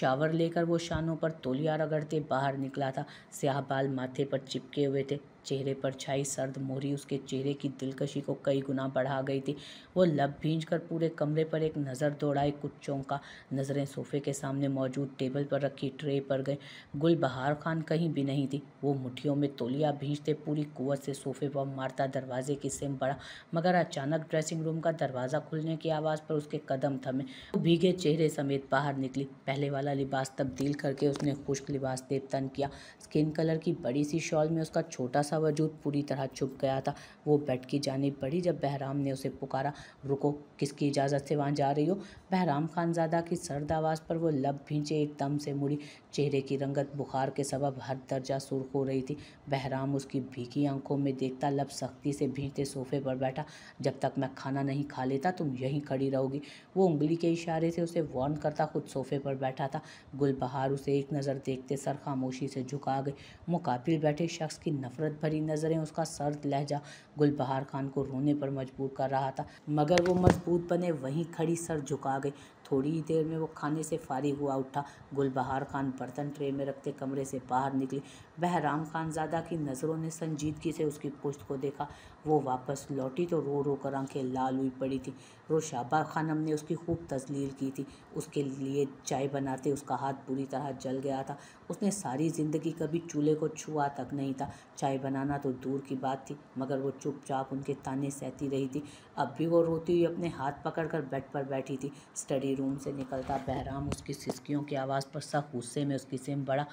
Shower लेकर वो शानों पर तोलिया रगड़ते बाहर निकला था स्याह बाल माथे पर चिपके हुए थे चेहरे पर छाई सर्द मोहरी उसके चेहरे की दिलकशी को कई गुना बढ़ा गई थी वो लब भींज कर पूरे कमरे पर एक नज़र दौड़ाई कुछ चौंका नज़रें सोफे के सामने मौजूद टेबल पर रखी ट्रे पर गई बहार खान कहीं भी नहीं थी वो मुठियों में तोलिया भींजते पूरी कुवत से सोफे पर मारता दरवाजे की सिम बढ़ा मगर अचानक ड्रेसिंग रूम का दरवाज़ा खुलने की आवाज़ पर उसके कदम थमे वो भीगे चेहरे समेत बाहर निकली पहले वाला लिबास तब्दील करके उसने खुश्क लिबास तन किया स्किन कलर की बड़ी सी शॉल में उसका छोटा सा सा वजूद पूरी तरह छुप गया था वो बेड की जानब बढ़ी जब बहराम ने उसे पुकारा रुको किसकी इजाज़त से वहाँ जा रही हो बहराम खानजादा की सर्द आवाज़ पर वो लब भींचे एकदम से मुड़ी चेहरे की रंगत बुखार के सबब हर दर्जा सुर्ख हो रही थी बहराम उसकी भीगी आंखों में देखता लब सख्ती से भींचते सोफे पर बैठा जब तक मैं खाना नहीं खा लेता तुम यहीं खड़ी रहोगी वो उंगली के इशारे से उसे वार्न करता खुद सोफे पर बैठा था गुलबहार उसे एक नज़र देखते सर खामोशी से झुका गई मुकाबिल बैठे शख्स की नफरत भरी नज़रें उसका सर्द लहजा गुलबहार खान को रोने पर मजबूर कर रहा था मगर वो मजबूत बने वहीं खड़ी सर झुका गई थोड़ी ही देर में वो खाने से फारिग हुआ उठा गुलबहार खान बर्तन ट्रे में रखते कमरे से बाहर निकली बहराम खान ज़्यादा की नज़रों ने संजीदगी से उसकी पुश्त को देखा वो वापस लौटी तो रो रो कर आंखें लाल हुई पड़ी थी रोशाबा खानम ने उसकी खूब तजलील की थी उसके लिए चाय बनाते उसका हाथ बुरी तरह जल गया था उसने सारी ज़िंदगी कभी चूल्हे को छुआ तक नहीं था चाय बनाना तो दूर की बात थी मगर वो चुपचाप उनके ताने सहती रही थी अब भी वो रोती हुई अपने हाथ पकड़ कर बेड पर बैठी थी स्टडी रूम से निकलता बहराम उसकी सिस्कियों की आवाज़ पर सख गुस्से में उसकी सिम बढ़ा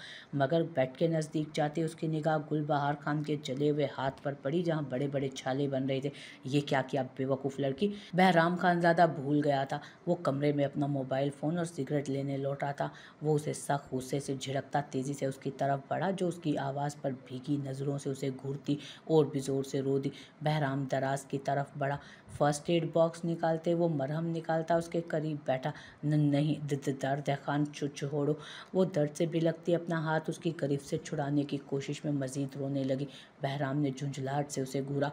मगर बेड के नज़दीक जाते उसकी निगाह गुलबहार खान के जले हुए हाथ पर पड़ी जहाँ बड़े बड़े छाले बन रहे थे ये क्या किया बेवकूफ़ लड़की बहराम खान ज़्यादा भूल गया था वो कमरे में अपना मोबाइल फ़ोन और सिगरेट लेने लौटा था वो उसे सख गुस्से से झिड़कता तेज़ी से उसकी तरफ बढ़ा जो उसकी आवाज़ पर भीगी नज़रों से उसे घूरती और भी ज़ोर से रो दी बहराम दराज की तरफ बढ़ा फर्स्ट एड बॉक्स निकालते वो मरहम निकालता उसके करीब बैठा नहीं दर्द है खान छोड़ो वो दर्द से भी लगती अपना हाथ उसकी करीब से छुड़ाने की कोशिश में मजीद रोने लगी बहराम ने झुंझलाहट से उसे घूरा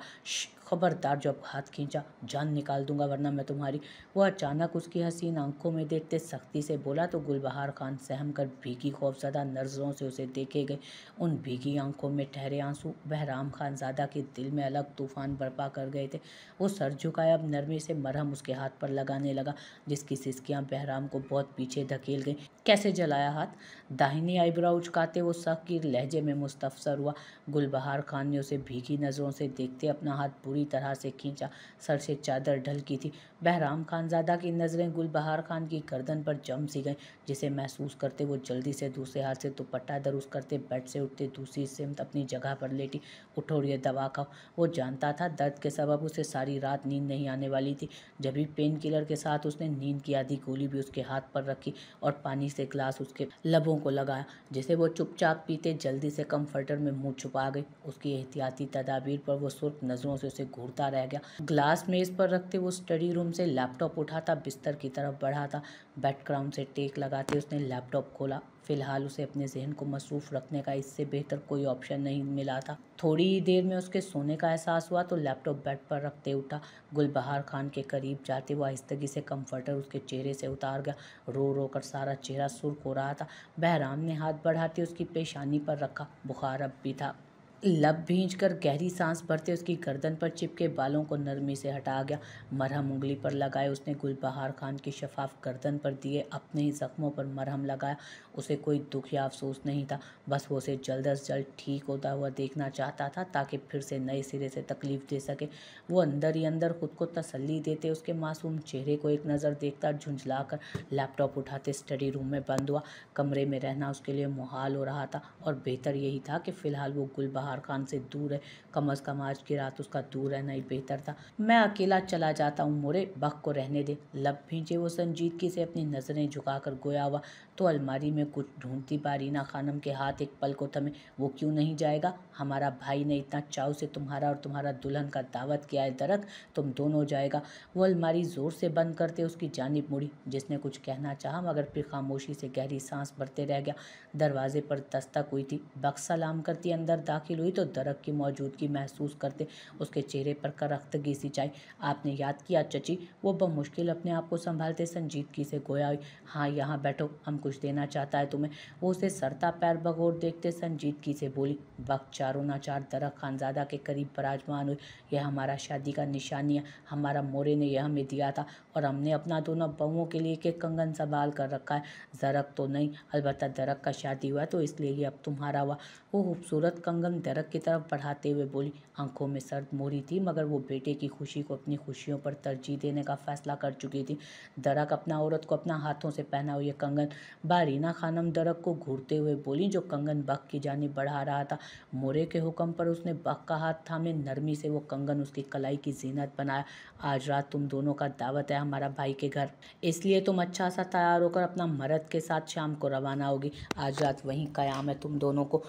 खबरदार जो अब हाथ खींचा जान निकाल दूंगा वरना मैं तुम्हारी वह अचानक उसकी हसीन आंखों में देखते सख्ती से बोला तो गुलबहार खान सहम कर भीगी खौफजदा नर्जों से उसे देखे गए उन भीगी आंखों में ठहरे आंसू बहराम खान ज्यादा के दिल में अलग तूफान बर्पा कर गए थे वो सर झुकाया अब नरमी से मरहम उसके हाथ पर लगाने लगा जिसकी सिस्कियाँ बहराम को बहुत पीछे धकेल गई कैसे जलाया हाथ दाहिनी आईब्राउ उचकाते वो की लहजे में मुस्तफसर हुआ गुलबहार खान ने उसे भीगी नज़रों से देखते अपना हाथ पूरी बुरी तरह से खींचा सर से चादर ढल की थी बहराम खानजादा की नज़रें गुलबहार खान की गर्दन पर जम सी गईं जिसे महसूस करते वो जल्दी से दूसरे हाथ से दुपट्टा दरुस्त करते बेड से उठते दूसरी सिमत अपनी जगह पर लेटी उठो ये दवा खाओ वो जानता था दर्द के सबब उसे सारी रात नींद नहीं आने वाली थी जब भी पेन किलर के साथ उसने नींद की आधी गोली भी उसके हाथ पर रखी और पानी से गिलास उसके लबों को लगाया जिसे वो चुपचाप पीते जल्दी से कम्फर्टर में मुँह छुपा गई उसकी एहतियाती तदाबीर पर वो सुर्ख नज़रों से उसे घूरता रह गया ग्लास मेज पर रखते वो स्टडी रूम से लैपटॉप उठाता बिस्तर की तरफ बढ़ाता बैकग्राउंड से टेक लगाते उसने लैपटॉप खोला फिलहाल उसे अपने जहन को मसरूफ़ रखने का इससे बेहतर कोई ऑप्शन नहीं मिला था थोड़ी ही देर में उसके सोने का एहसास हुआ तो लैपटॉप बेड पर रखते उठा गुलबहार खान के करीब जाते हुआ आहिस्तगी से कंफर्टर उसके चेहरे से उतार गया रो रो कर सारा चेहरा सुर्ख हो रहा था बहराम ने हाथ बढ़ाते उसकी पेशानी पर रखा बुखार अब भी था लब भींच कर गहरी सांस भरते उसकी गर्दन पर चिपके बालों को नरमी से हटा गया मरहम उंगली पर लगाए उसने गुलबहार खान की शफाफ गर्दन पर दिए अपने ही जख्मों पर मरहम लगाया उसे कोई दुख या अफसोस नहीं था बस वो उसे जल्द अज जल्द ठीक होता हुआ देखना चाहता था ताकि फिर से नए सिरे से तकलीफ दे सके वो अंदर ही अंदर खुद को तसली देते उसके मासूम चेहरे को एक नज़र देखता झुंझला कर लैपटॉप उठाते स्टडी रूम में बंद हुआ कमरे में रहना उसके लिए मुहाल हो रहा था और बेहतर यही था कि फ़िलहाल वो गुलबहार बाहर खान से दूर है कम अज़ कम आज की रात उसका दूर रहना ही बेहतर था मैं अकेला चला जाता हूँ मोरे बख को रहने दे लब भींचे वो संजीदगी से अपनी नज़रें झुकाकर गोया हुआ तो अलमारी में कुछ ढूंढती बारीना खानम के हाथ एक पल को थमे वो क्यों नहीं जाएगा हमारा भाई ने इतना चाव से तुम्हारा और तुम्हारा दुल्हन का दावत किया है दरक तुम दोनों जाएगा वो अलमारी ज़ोर से बंद करते उसकी जानब मुड़ी जिसने कुछ कहना चाहा मगर फिर खामोशी से गहरी सांस भरते रह गया दरवाजे पर दस्तक हुई थी बक्स सलाम करती अंदर दाखिल दाखिल हुई तो दरक की मौजूदगी महसूस करते उसके चेहरे पर करख्त सी जाई आपने याद किया चची वो बमुश्किल अपने आप को संभालते संजीदगी से गोया हुई हाँ यहाँ बैठो हम कुछ देना चाहता है तुम्हें वो उसे सरता पैर बगोर देखते संजीदगी से बोली वक्त चारों नाचार दरख खानजादा के करीब बराजमान हुई यह हमारा शादी का निशानी है हमारा मोरे ने यह हमें दिया था और हमने अपना दोनों बहुओं के लिए एक कंगन संभाल कर रखा है जरक तो नहीं अलबत्त दरक का शादी हुआ तो इसलिए अब तुम्हारा हुआ वो खूबसूरत कंगन दरक की तरफ बढ़ाते हुए बोली आंखों में सर्द मोरी थी मगर वो बेटे की खुशी को अपनी खुशियों पर तरजीह देने का फैसला कर चुकी थी दरक अपना औरत को अपना हाथों से पहना हुए कंगन बारीना खानम दरक को घूरते हुए बोली जो कंगन बख की जानी बढ़ा रहा था मोरे के हुक्म पर उसने बख का हाथ थामे नरमी से वो कंगन उसकी कलाई की जीनत बनाया आज रात तुम दोनों का दावत है हमारा भाई के घर इसलिए तुम अच्छा सा तैयार होकर अपना मरद के साथ शाम को रवाना होगी आज रात वहीं कयाम है तुम दोनों को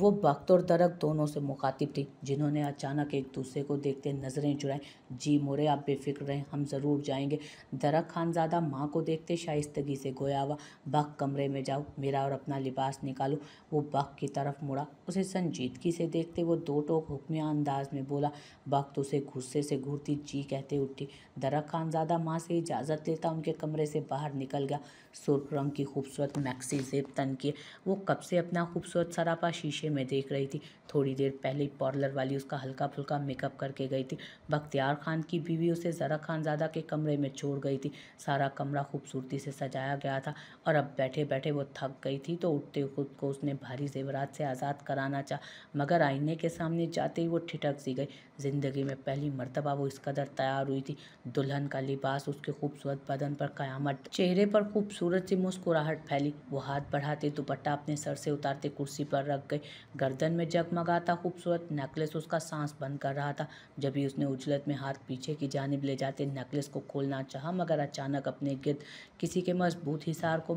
वो वक्त और दरक दोनों से मुखातिब थी जिन्होंने अचानक एक दूसरे को देखते नज़रें चुराई जी मोरे आप बेफिक्र रहें हम ज़रूर जाएंगे दरक खानजादा माँ को देखते शाइस्तगी से गोया हुआ बक कमरे में जाओ मेरा और अपना लिबास निकालो वो बक की तरफ मुड़ा उसे संजीदगी से देखते वो दो टोक हुक्मिया अंदाज में बोला बक तो उसे गुस्से से घूरती जी कहते उठी दरक खानजादा माँ से इजाज़त लेता उनके कमरे से बाहर निकल गया सुर्ख रंग की खूबसूरत मैक्सी जेब तन किए वो कब से अपना खूबसूरत सरापा शीशे में देख रही थी थोड़ी देर पहले पार्लर वाली उसका हल्का फुल्का मेकअप करके गई थी बख्तियार खान की बीवी उसे ज़रा खान ज्यादा के कमरे में छोड़ गई थी सारा कमरा खूबसूरती से सजाया गया था और अब बैठे बैठे वो थक गई थी तो उठते खुद को उसने भारी जेवरात से आज़ाद कराना चाह मगर आईने के सामने जाते ही वो ठिठक सी गई ज़िंदगी में पहली मरतबा वो इस कदर तैयार हुई थी दुल्हन का लिबास उसके खूबसूरत बदन पर कयामत चेहरे पर खूबसूरत सी मुस्कुराहट फैली वो हाथ बढ़ाते दुपट्टा अपने सर से उतारते कुर्सी पर रख गई गर्दन में जगमगाता खूबसूरत नेकलेस उसका सांस बंद कर रहा था जब ही उसने उजलत में हाथ हाथ पीछे की जानब ले जाते नेकलेस को खोलना चाहा मगर अचानक अपने गिरद किसी के मजबूत हिसार को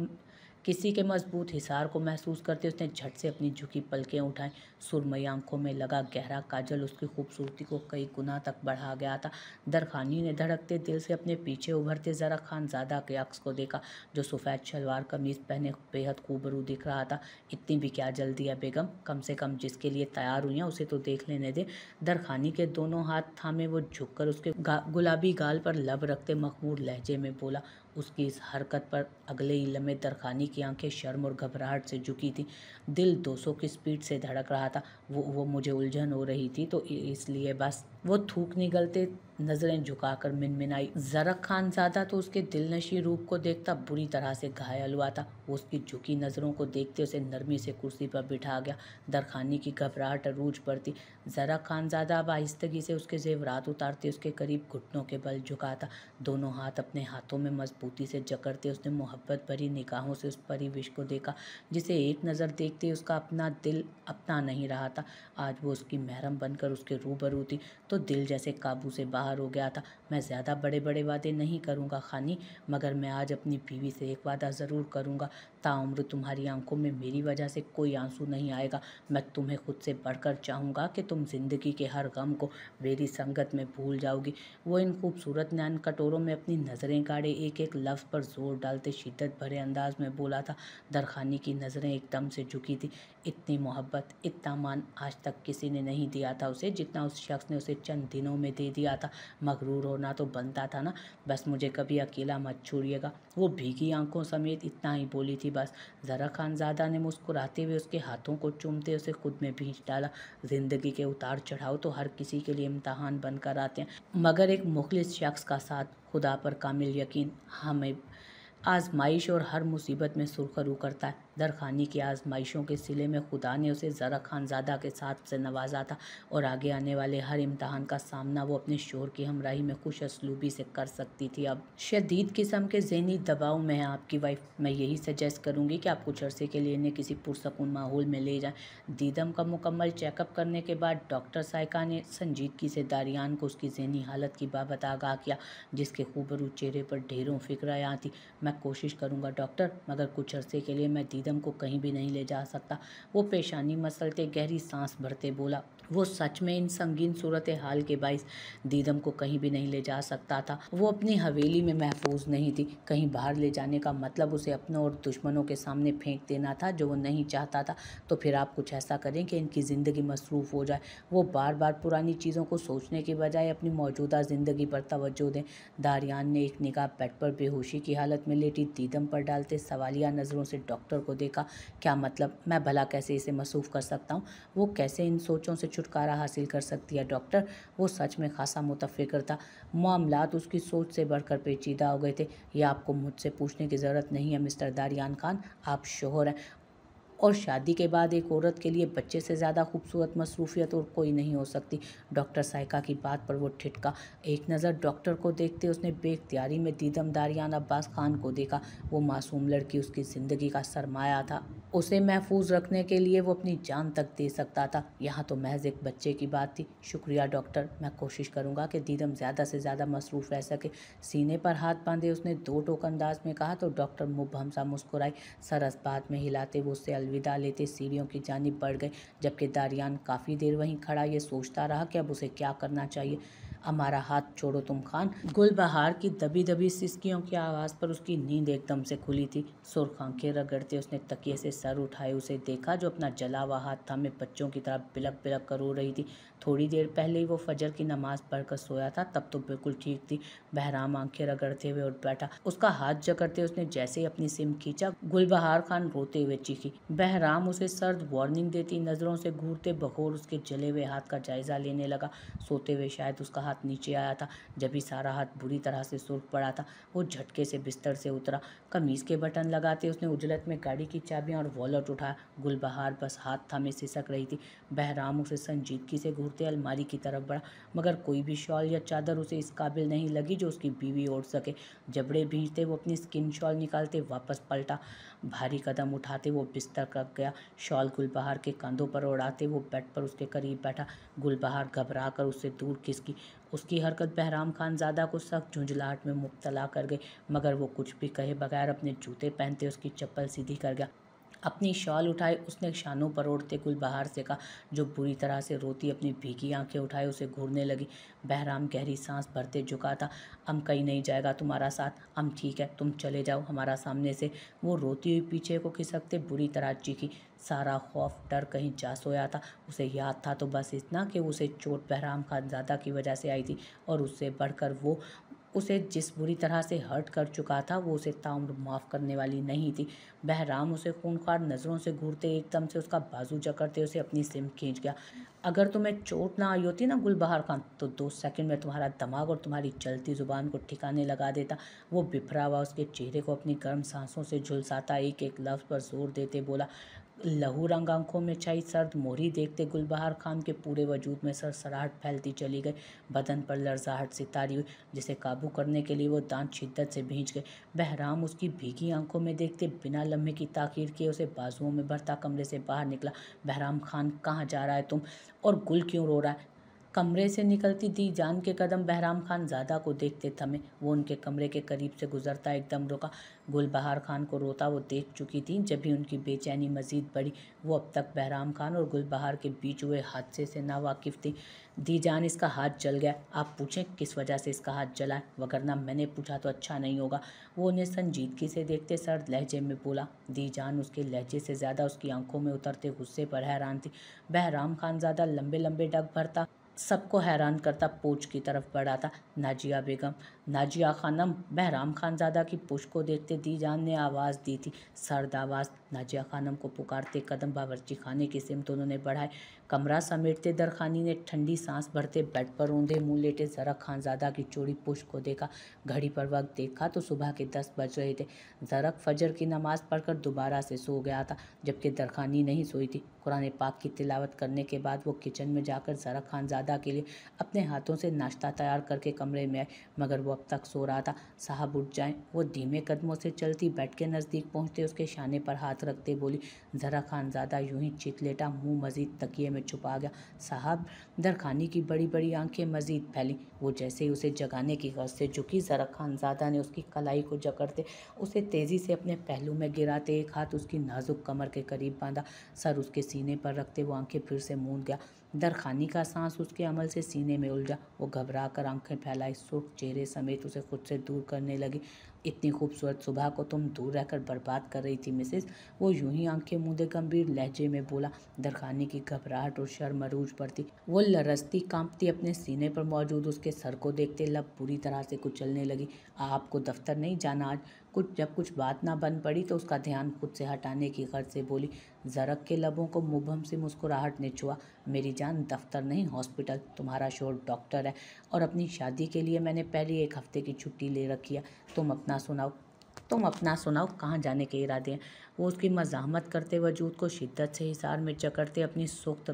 किसी के मजबूत हिसार को महसूस करते उसने झट से अपनी झुकी पलकें उठाई सुरमई आंखों में लगा गहरा काजल उसकी खूबसूरती को कई गुना तक बढ़ा गया था दरखानी ने धड़कते दिल से अपने पीछे उभरते ज़रा खान ज्यादा के अक्स को देखा जो सफ़ेद शलवार कमीज़ पहने बेहद खूबरू दिख रहा था इतनी भी क्या जल्दी है बेगम कम से कम जिसके लिए तैयार हुई हैं उसे तो देख लेने दे दरखानी के दोनों हाथ थामे वो झुककर उसके गा, गुलाबी गाल पर लब रखते मकबूल लहजे में बोला उसकी इस हरकत पर अगले ही लम्हे दरखानी की आंखें शर्म और घबराहट से झुकी थी दिल 200 की स्पीड से धड़क रहा था वो वो मुझे उलझन हो रही थी तो इसलिए बस वो थूक निगलते नज़रें झुकाकर मिनमिनाई जरक खान ज़्यादा तो उसके दिल नशी रूप को देखता बुरी तरह से घायल हुआ था वो उसकी झुकी नज़रों को देखते उसे नरमी से कुर्सी पर बिठा गया दरखानी की घबराहट अरूज पड़ती जरक खान ज़्यादा अब आहिस्तगी से उसके जेवरात उतारते उसके करीब घुटनों के बल झुकाता दोनों हाथ अपने हाथों में मजबूती से जकड़ते उसने मोहब्बत भरी निगाहों से उस विश को देखा जिसे एक नज़र देखते उसका अपना दिल अपना नहीं रहा था आज वो उसकी महरम बनकर उसके रूबरू थी तो तो दिल जैसे काबू से बाहर हो गया था मैं ज़्यादा बड़े बड़े वादे नहीं करूँगा खानी मगर मैं आज अपनी बीवी से एक वादा ज़रूर करूँगा ताउम्र तुम्हारी आंखों में मेरी वजह से कोई आंसू नहीं आएगा मैं तुम्हें खुद से बढ़कर चाहूँगा कि तुम ज़िंदगी के हर गम को मेरी संगत में भूल जाओगी वो इन खूबसूरत नान कटोरों में अपनी नज़रें गाड़े एक एक लफ्ज़ पर जोर डालते शिद्दत भरे अंदाज में बोला था दरखानी की नज़रें एकदम से झुकी थी इतनी मोहब्बत इतना मान आज तक किसी ने नहीं दिया था उसे जितना उस शख्स ने उसे चंद दिनों में दे दिया था मकरूर होना तो बनता था ना बस मुझे कभी अकेला मत छोड़िएगा वो भीगी आंखों समेत इतना ही बोली थी बस ज़रा खानजादा ने मुस्कुराते हुए उसके हाथों को चूमते उसे खुद में भींच डाला ज़िंदगी के उतार चढ़ाव तो हर किसी के लिए इम्तहान बनकर आते हैं मगर एक मुखलिस शख्स का साथ खुदा पर कामिल यकीन हमें आजमाइश और हर मुसीबत में सुरखरू करता है दरखानी की आजमाइशों के सिले में खुदा ने उसे ज़रा खानजादा के साथ से नवाजा था और आगे आने वाले हर इम्तहान का सामना वो अपने शोर की हमराही में खुश असलूबी से कर सकती थी अब शदीद किस्म के जहनी दबाव में है आपकी वाइफ मैं यही सजेस्ट करूँगी कि आप कुछ अरसे के लिए इन्हें किसी पुरसकून माहौल में ले जाएँ दीदम का मुकम्मल चेकअप करने के बाद डॉक्टर सायका ने संजीदगी से दारियान को उसकी जहनी हालत की बाबत आगाह किया जिसके खूबरू चेहरे पर ढेरों फिक्रायाँ थी मैं कोशिश करूंगा डॉक्टर मगर कुछ अरसे के लिए मैं दीदम को कहीं भी नहीं ले जा सकता वो पेशानी मसलते गहरी सांस भरते बोला वो सच में इन संगीन सूरत हाल के बायस दीदम को कहीं भी नहीं ले जा सकता था वो अपनी हवेली में महफूज नहीं थी कहीं बाहर ले जाने का मतलब उसे अपनों और दुश्मनों के सामने फेंक देना था जो वो नहीं चाहता था तो फिर आप कुछ ऐसा करें कि इनकी ज़िंदगी मसरूफ़ हो जाए वो बार बार पुरानी चीज़ों को सोचने के बजाय अपनी मौजूदा ज़िंदगी पर तोजो दें दारियान ने एक निगाह बेड पर बेहोशी की हालत में लेटी दीदम पर डालते सवालिया नज़रों से डॉक्टर को देखा क्या मतलब मैं भला कैसे इसे मसरूफ़ कर सकता हूँ वो कैसे इन सोचों से छुटकारा हासिल कर सकती है डॉक्टर वो सच में खासा मुतफ़िक्र था मामला उसकी सोच से बढ़कर पेचीदा हो गए थे यह आपको मुझसे पूछने की ज़रूरत नहीं है मिस्टर दारियान खान आप शोहर हैं और शादी के बाद एक औरत के लिए बच्चे से ज़्यादा खूबसूरत मसरूफियत और कोई नहीं हो सकती डॉक्टर साइका की बात पर वो ठिठका एक नज़र डॉक्टर को देखते उसने बेख्तियारी में दीदम दारियान अब्बास खान को देखा वो मासूम लड़की उसकी ज़िंदगी का सरमाया था उसे महफूज रखने के लिए वो अपनी जान तक दे सकता था यहाँ तो महज एक बच्चे की बात थी शुक्रिया डॉक्टर मैं कोशिश करूँगा कि दीदम ज़्यादा से ज़्यादा मसरूफ़ रह सके सीने पर हाथ बांधे उसने दो टोक अंदाज में कहा तो डॉक्टर मुबहम सा मुस्कुराई सरस बात में हिलाते वो उससे अलविदा लेते सीढ़ियों की जानब बढ़ गए जबकि दारियान काफ़ी देर वहीं खड़ा ये सोचता रहा कि अब उसे क्या करना चाहिए हमारा हाथ छोड़ो तुम खान गुलबहार की दबी दबी सिसकियों की आवाज़ पर उसकी नींद एकदम से खुली थी सुरख आंखें रगड़ते उसने तकिए से सर उठाए उसे देखा जो अपना जला हुआ हाथ था में बच्चों की तरह बिलक बिलक कर रो रही थी थोड़ी देर पहले ही वो फजर की नमाज़ पढ़कर सोया था तब तो बिल्कुल ठीक थी बहराम आंखें रगड़ते हुए उठ बैठा उसका हाथ जकड़ते उसने जैसे ही अपनी सिम खींचा गुलबहार खान रोते हुए चीखी बहराम उसे सर्द वार्निंग देती नज़रों से घूरते बखोर उसके जले हुए हाथ का जायज़ा लेने लगा सोते हुए शायद उसका हाथ हाथ नीचे आया था जब भी सारा हाथ बुरी तरह से सुर्ख पड़ा था वो झटके से बिस्तर से उतरा कमीज़ के बटन लगाते उसने उजलत में गाड़ी की चाबियाँ और वॉलेट उठाया गुलबहार बस हाथ थामे सिसक रही थी बहराम उसे संजीदगी से घूरते अलमारी की तरफ बढ़ा मगर कोई भी शॉल या चादर उसे इस काबिल नहीं लगी जो उसकी बीवी ओढ़ सके जबड़े भींचते वो अपनी स्किन शॉल निकालते वापस पलटा भारी कदम उठाते वो बिस्तर कर गया शॉल गुलबहार के कंधों पर उड़ाते वो बेड पर उसके करीब बैठा गुलबहार घबरा कर उससे दूर खिसकी उसकी हरकत बहराम खान ज़्यादा को सख्त झुंझलाहट में मुबतला कर गई मगर वो कुछ भी कहे बगैर अपने जूते पहनते उसकी चप्पल सीधी कर गया अपनी शॉल उठाई उसने शानों पर ओढ़ते गुलबहार से कहा जो बुरी तरह से रोती अपनी भीगी आंखें उठाए उसे घूरने लगी बहराम गहरी सांस भरते झुका था हम कहीं नहीं जाएगा तुम्हारा साथ हम ठीक है तुम चले जाओ हमारा सामने से वो रोती हुई पीछे को खिसकते बुरी तरह चीखी सारा खौफ डर कहीं जा सोया था उसे याद था तो बस इतना कि उसे चोट बहराम ज्यादा की वजह से आई थी और उससे बढ़कर वो उसे जिस बुरी तरह से हर्ट कर चुका था वो उसे ताउम्र माफ़ करने वाली नहीं थी बहराम उसे खूनखार नज़रों से घूरते एकदम से उसका बाजू जकड़ते उसे अपनी सिम खींच गया अगर तुम्हें चोट ना आई होती ना गुलबहार खान तो दो सेकंड में तुम्हारा दिमाग और तुम्हारी चलती ज़ुबान को ठिकाने लगा देता वो बिफरा हुआ उसके चेहरे को अपनी गर्म सांसों से झुलसाता एक एक लफ्ज़ पर जोर देते बोला लहू रंग आंखों में छाई सर्द मोरी देखते गुलबहार खान के पूरे वजूद में सरसराहट फैलती चली गई बदन पर लर्जाहट सितारी हुई जिसे काबू करने के लिए वो दांत शिद्दत से भींच गए बहराम उसकी भीगी आंखों में देखते बिना लम्हे की ताखिर किए उसे बाजुओं में भरता कमरे से बाहर निकला बहराम खान कहाँ जा रहा है तुम और गुल क्यों रो रहा है कमरे से निकलती दी जान के कदम बहराम खान ज़्यादा को देखते थमे वो उनके कमरे के करीब से गुजरता एकदम रुका गुलबहार खान को रोता वो देख चुकी थी जब भी उनकी बेचैनी मजीद बढ़ी वो अब तक बहराम खान और गुलबहार के बीच हुए हादसे से नावाकिफ थी दी जान इसका हाथ जल गया आप पूछें किस वजह से इसका हाथ जला वगरना मैंने पूछा तो अच्छा नहीं होगा वो उन्हें संजीदगी से देखते सर लहजे में बोला दी जान उसके लहजे से ज़्यादा उसकी आंखों में उतरते गुस्से पर हैरान थी बहराम खान ज़्यादा लंबे लंबे डग भरता सबको हैरान करता पोच की तरफ बढ़ा था नाजिया बेगम नाजिया खानम बहराम खानजादा की पुश को देखते दी जान ने आवाज़ दी थी सर्द आवाज़ नाजिया खानम को पुकारते कदम बावरची खाने की सिमत उन्होंने बढ़ाए कमरा समेटते दरखानी ने ठंडी सांस भरते बेड पर ऊंधे मुंह लेटे जरा खानजादा की चोरी पुश को देखा घड़ी पर वक्त देखा तो सुबह के दस बज रहे थे जरक फजर की नमाज़ पढ़कर दोबारा से सो गया था जबकि दरखानी नहीं सोई थी कुरान पाक की तिलावत करने के बाद वो किचन में जाकर जरा खानजादा के लिए अपने हाथों से नाश्ता तैयार करके कमरे में आए मगर वो अब तक सो रहा था साहब उठ जाए वो धीमे कदमों से चलती बेड के नज़दीक पहुँचते उसके शाने पर हाथ रखते बोली ज़रा खानजादा यूं ही लेटा मुँह मज़ीद तकिए में छुपा गया साहब दरखानी की बड़ी बड़ी आंखें मज़ीद फैली वो जैसे ही उसे जगाने की गर्ज से झुकी ज़रा खानजादा ने उसकी कलाई को जकड़ते उसे तेज़ी से अपने पहलू में गिराते एक हाथ उसकी नाजुक कमर के करीब बांधा सर उसके सीने पर रखते वो आंखें फिर से मूंद गया दरखानी का सांस उसके अमल से सीने में उलझा वो घबरा कर आँखें फैलाई सुर्ख चेहरे समेत उसे खुद से दूर करने लगी इतनी खूबसूरत सुबह को तुम दूर रहकर बर्बाद कर रही थी मिसेस वो यूं ही आंखें मूंदे गंभीर लहजे में बोला दरखानी की घबराहट और शर्म अरूज पड़ती वो लरसती कांपती अपने सीने पर मौजूद उसके सर को देखते लब पूरी तरह से कुचलने लगी आपको दफ्तर नहीं जाना आज कुछ जब कुछ बात ना बन पड़ी तो उसका ध्यान खुद से हटाने की गर्ज से बोली जरक के लबों को मुबम से मुस्कुराहट ने छुआ मेरी जान दफ्तर नहीं हॉस्पिटल तुम्हारा शोर डॉक्टर है और अपनी शादी के लिए मैंने पहले एक हफ्ते की छुट्टी ले रखी है तुम अपना सुनाओ तुम अपना सुनाओ कहाँ जाने के इरादे हैं वो उसकी मजामत करते वजूद को शिद्दत से हिसार में चकड़ते अपनी सुख्त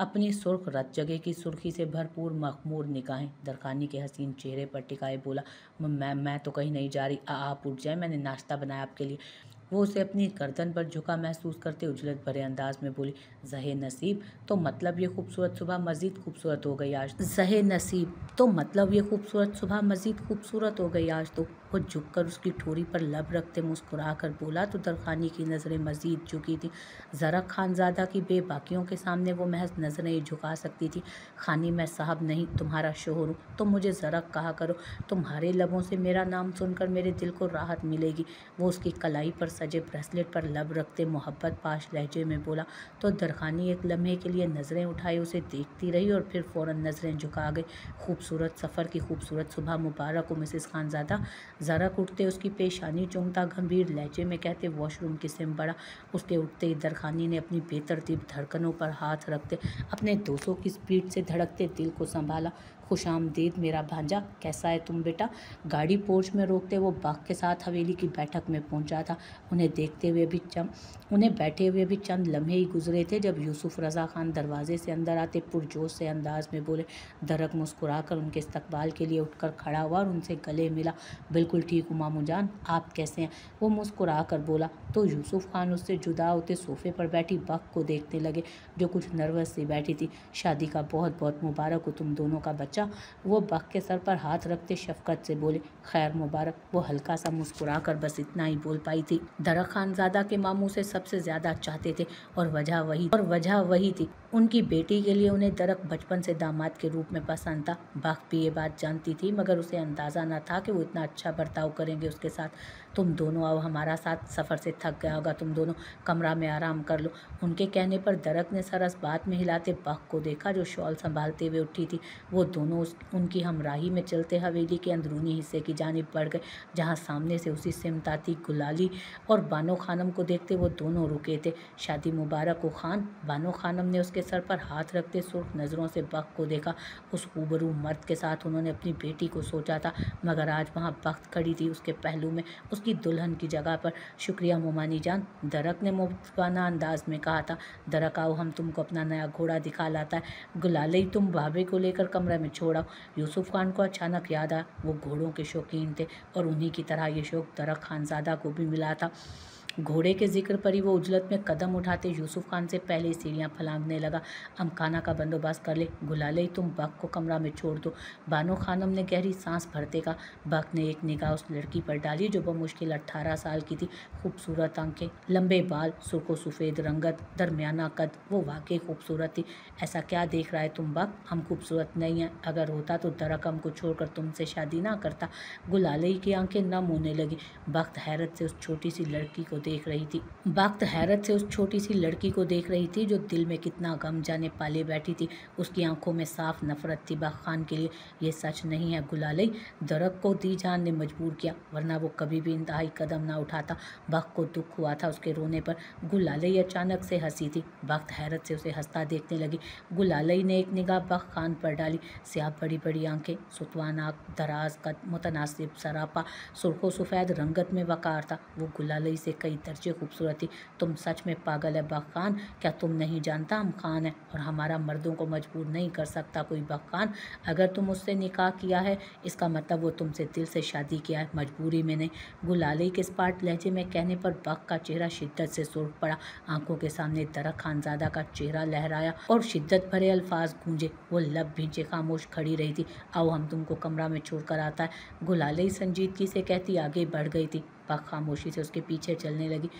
अपनी सुर्ख रत जगह की सुर्खी से भरपूर मखमूर निकाहें दरखानी के हसीन चेहरे पर टिकाए बोला मैं मैं तो कहीं नहीं जा रही आ, आप उठ जाए मैंने नाश्ता बनाया आपके लिए वो उसे अपनी गर्दन पर झुका महसूस करते उजलत भरे अंदाज में बोली जहे नसीब तो मतलब ये खूबसूरत सुबह मज़ीद खूबसूरत हो गई आज तो। जहे नसीब तो मतलब ये खूबसूरत सुबह मज़ीद खूबसूरत हो गई आज तो को झुककर उसकी ठोरी पर लब रखते मुस्कुरा कर बोला तो दरखानी की नज़रें मजीद झुकी थी ज़रा खानजादा की बेबाकियों के सामने वो महज नज़रें झुका सकती थी खानी मैं साहब नहीं तुम्हारा शोहर हूँ तुम तो मुझे ज़रा कहा करो तुम्हारे लबों से मेरा नाम सुनकर मेरे दिल को राहत मिलेगी वो उसकी कलाई पर सजे ब्रेसलेट पर लब रखते मोहब्बत पाश लहजे में बोला तो दरखानी एक लम्हे के लिए नज़रें उठाई उसे देखती रही और फिर फ़ौर नज़रें झुका गई खूबसूरत सफ़र की खूबसूरत सुबह मुबारक हो मिसिस खानजादा ज़रा उठते उसकी पेशानी चूमता गंभीर लहजे में कहते वॉशरूम की सिम बड़ा उसके उठते ही दरखानी ने अपनी बेतरतीब धड़कनों पर हाथ रखते अपने दोस्तों की स्पीड से धड़कते दिल को संभाला खुश आमदेद मेरा भांजा कैसा है तुम बेटा गाड़ी पोर्च में रोकते वो बाग के साथ हवेली की बैठक में पहुंचा था उन्हें देखते हुए भी चम उन्हें बैठे हुए भी चंद लम्हे ही गुजरे थे जब यूसुफ रज़ा खान दरवाजे से अंदर आते पुरजोश से अंदाज में बोले दरक मुस्कुरा कर उनके इस्तकबाल के लिए उठकर खड़ा हुआ और उनसे गले मिला बिल्कुल ठीक हूँ मामू जान आप कैसे हैं वो मुस्कुरा कर बोला तो यूसुफ खान उससे जुदा होते सोफ़े पर बैठी बक को देखने लगे जो कुछ नर्वस सी बैठी थी शादी का बहुत बहुत मुबारक हो तुम दोनों का बच्चा वो बक के सर पर हाथ रखते शफकत से बोले खैर मुबारक वो हल्का सा मुस्कुरा कर बस इतना ही बोल पाई थी दरख खानजादा के मामू से सबसे ज़्यादा चाहते थे और वजह वही और वजह वही थी उनकी बेटी के लिए उन्हें दरख बचपन से दामाद के रूप में पसंद था बाग भी ये बात जानती थी मगर उसे अंदाज़ा न था कि वो इतना अच्छा बर्ताव करेंगे उसके साथ तुम दोनों अब हमारा साथ सफ़र से थक गया होगा तुम दोनों कमरा में आराम कर लो उनके कहने पर दरक ने सरस बात में हिलाते बख को देखा जो शॉल संभालते हुए उठी थी वो दोनों उस उनकी हमराही में चलते हवेली के अंदरूनी हिस्से की जानब बढ़ गए जहाँ सामने से उसी सिमताती गुलाली और बानो खानम को देखते वो दोनों रुके थे शादी मुबारक को खान बानो खानम ने उसके सर पर हाथ रखते सुर्ख नज़रों से बख को देखा उस उबरू मर्द के साथ उन्होंने अपनी बेटी को सोचा था मगर आज वहाँ बख्त खड़ी थी उसके पहलू में उसकी दुल्हन की जगह पर शुक्रिया मानी जान दरक ने मुफ्ताना अंदाज में कहा था दरक आओ हम तुमको अपना नया घोड़ा दिखा लाता है गुलाले ही तुम भाभे को लेकर कमरे में छोड़ाओ यूसुफ खान को अचानक याद आया वो घोड़ों के शौकीन थे और उन्हीं की तरह ये शौक दरक खानजादा को भी मिला था घोड़े के जिक्र पर ही वो उजलत में कदम उठाते यूसुफ खान से पहले ही सीढ़ियाँ फलांगने लगा अमकाना का बंदोबस्त कर ले गुलाले तुम बक को कमरा में छोड़ दो बानो खानम ने गहरी सांस भरते का बक ने एक निगाह उस लड़की पर डाली जो बमुश्किल अट्ठारह साल की थी खूबसूरत आंखें लंबे बाल सुरखो सफ़ेद रंगत दरमियाना कद वो वाकई खूबसूरत थी ऐसा क्या देख रहा है तुम बक हम खूबसूरत नहीं हैं अगर होता तो दरक को छोड़कर तुमसे शादी ना करता गुलाले की आंखें नम होने लगी वक्त हैरत से उस छोटी सी लड़की को देख रही थी बाख्त हैरत से उस छोटी सी लड़की को देख रही थी जो दिल में कितना गम जाने पाले बैठी थी उसकी आंखों में साफ नफरत थी बाग खान के लिए यह सच नहीं है गुलालई दरक को दी जान ने मजबूर किया वरना वो कभी भी इंतहाई कदम ना उठाता बाग को दुख हुआ था उसके रोने पर गुलाई अचानक से हंसी थी बाख्त हैरत से उसे हंसता देखने लगी गुलाई ने एक निगाह बाग खान पर डाली सिया बड़ी बड़ी आंखें सुतवाना दराज कद मुतनासिब सरापा सुरखो सफ़ेद रंगत में वकार था वो गुलालई से कई दर्जे तर्ज खूबसूरती तुम सच में पागल है खान क्या तुम नहीं जानता हम खान हैं और हमारा मर्दों को मजबूर नहीं कर सकता कोई खान अगर तुम उससे निकाह किया है इसका मतलब वो तुमसे दिल से शादी किया है मजबूरी में नहीं गुलाले के स्पाट लहजे में कहने पर बख का चेहरा शिद्दत से सुर्ख पड़ा आंखों के सामने दरख खानजादा का चेहरा लहराया और शिद्दत भरे अल्फाज गूंजे वो लब भींचे खामोश खड़ी रही थी आओ हम तुमको कमरा में छोड़कर आता है गुलाले संजीदगी से कहती आगे बढ़ गई थी खामोशी से उसके पीछे चलने लगी